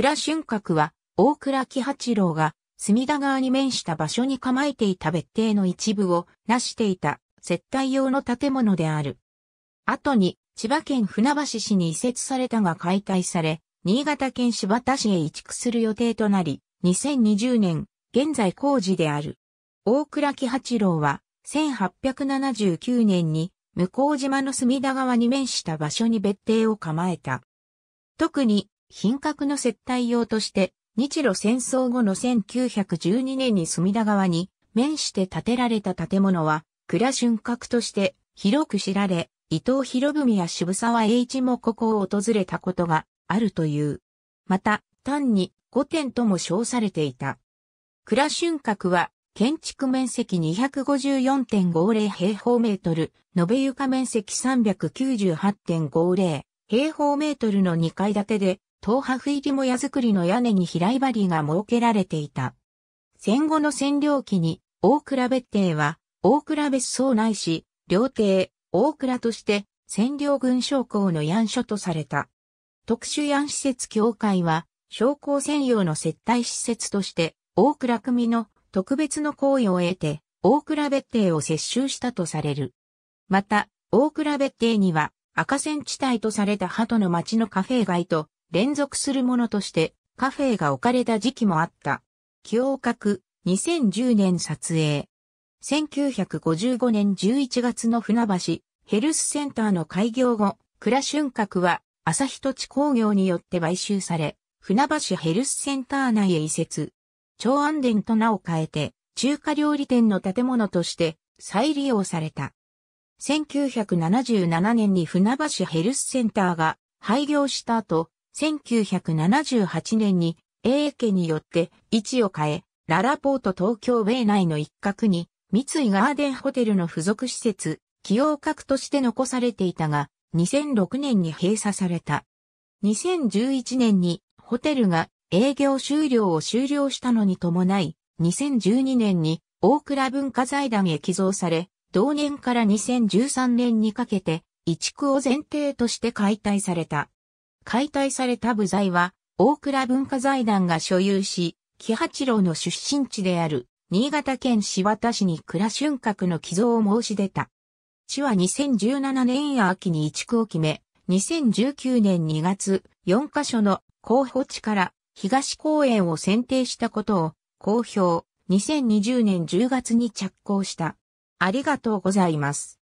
倉春閣は、大倉喜八郎が、隅田川に面した場所に構えていた別邸の一部を、なしていた、接待用の建物である。後に、千葉県船橋市に移設されたが解体され、新潟県柴田市へ移築する予定となり、2020年、現在工事である。大倉喜八郎は、1879年に、向島の隅田川に面した場所に別邸を構えた。特に、品格の接待用として、日露戦争後の1912年に隅田川に面して建てられた建物は、蔵春閣として広く知られ、伊藤博文や渋沢栄一もここを訪れたことがあるという。また、単に御殿とも称されていた。蔵春閣は、建築面積254.50平方メートル、延べ床面積398.50平方メートルの2階建てで、東白入りも屋造りの屋根に平井張りが設けられていた。戦後の占領期に、大倉別邸は、大倉別荘内し、料亭、大倉として、占領軍将校のヤ所とされた。特殊ヤ施設協会は、将校専用の接待施設として、大倉組の特別の行為を得て、大倉別邸を接収したとされる。また、大倉別邸には、赤線地帯とされた鳩の町のカフェ街と、連続するものとしてカフェが置かれた時期もあった。記憶閣2010年撮影。1955年11月の船橋ヘルスセンターの開業後、倉春閣は朝日土地工業によって買収され、船橋ヘルスセンター内へ移設。長安殿と名を変えて、中華料理店の建物として再利用された。1977年に船橋ヘルスセンターが廃業した後、1978年に A 家によって位置を変え、ララポート東京米内の一角に三井ガーデンホテルの付属施設、起用閣として残されていたが、2006年に閉鎖された。2011年にホテルが営業終了を終了したのに伴い、2012年に大倉文化財団へ寄贈され、同年から2013年にかけて、一区を前提として解体された。解体された部材は、大倉文化財団が所有し、木八郎の出身地である、新潟県柴田市に倉春閣の寄贈を申し出た。市は2017年秋に移築を決め、2019年2月、4カ所の候補地から東公園を選定したことを公表、2020年10月に着工した。ありがとうございます。